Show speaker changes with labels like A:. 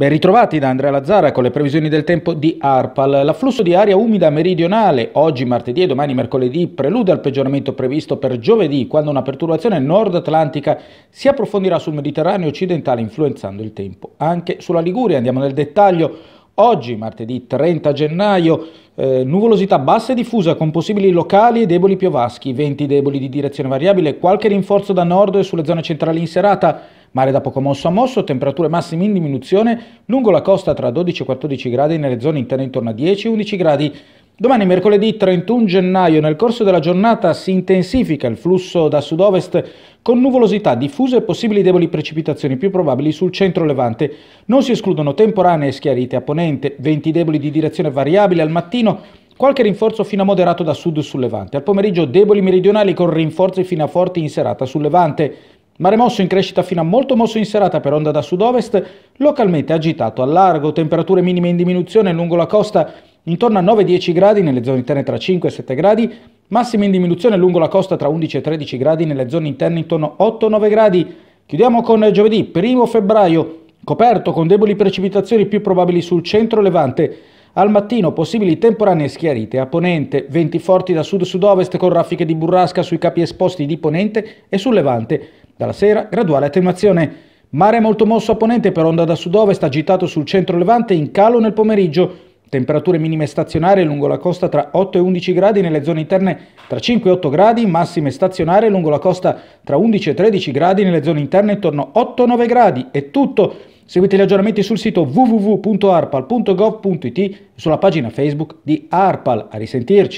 A: Ben ritrovati da Andrea Lazzara con le previsioni del tempo di ARPAL. L'afflusso di aria umida meridionale oggi, martedì e domani mercoledì prelude al peggioramento previsto per giovedì, quando una perturbazione nord-atlantica si approfondirà sul Mediterraneo occidentale influenzando il tempo. Anche sulla Liguria andiamo nel dettaglio. Oggi, martedì 30 gennaio, eh, nuvolosità bassa e diffusa con possibili locali e deboli piovaschi, venti deboli di direzione variabile, qualche rinforzo da nord e sulle zone centrali in serata Mare da poco mosso a mosso, temperature massime in diminuzione lungo la costa tra 12 e 14 gradi nelle zone interne intorno a 10-11 gradi. Domani mercoledì 31 gennaio nel corso della giornata si intensifica il flusso da sud-ovest con nuvolosità diffuse e possibili deboli precipitazioni più probabili sul centro-levante. Non si escludono temporanee schiarite a ponente, venti deboli di direzione variabile al mattino, qualche rinforzo fino a moderato da sud sul Levante. Al pomeriggio deboli meridionali con rinforzi fino a forti in serata sul Levante. Mare mosso in crescita fino a molto mosso in serata per onda da sud-ovest, localmente agitato al largo, temperature minime in diminuzione lungo la costa intorno a 9-10 gradi nelle zone interne tra 5 e 7 gradi, massime in diminuzione lungo la costa tra 11 e 13 gradi nelle zone interne intorno a 8-9 gradi. Chiudiamo con giovedì 1 febbraio, coperto con deboli precipitazioni più probabili sul centro levante. Al mattino possibili temporanee schiarite a ponente, venti forti da sud-sud-ovest con raffiche di burrasca sui capi esposti di ponente e sul levante dalla sera, graduale attenuazione. Mare molto mosso a ponente per onda da sud-ovest, agitato sul centro-levante, in calo nel pomeriggio. Temperature minime stazionarie lungo la costa tra 8 e 11 gradi, nelle zone interne tra 5 e 8 gradi, massime stazionarie lungo la costa tra 11 e 13 gradi, nelle zone interne intorno 8-9 gradi. È tutto. Seguite gli aggiornamenti sul sito www.arpal.gov.it e sulla pagina Facebook di Arpal. A risentirci.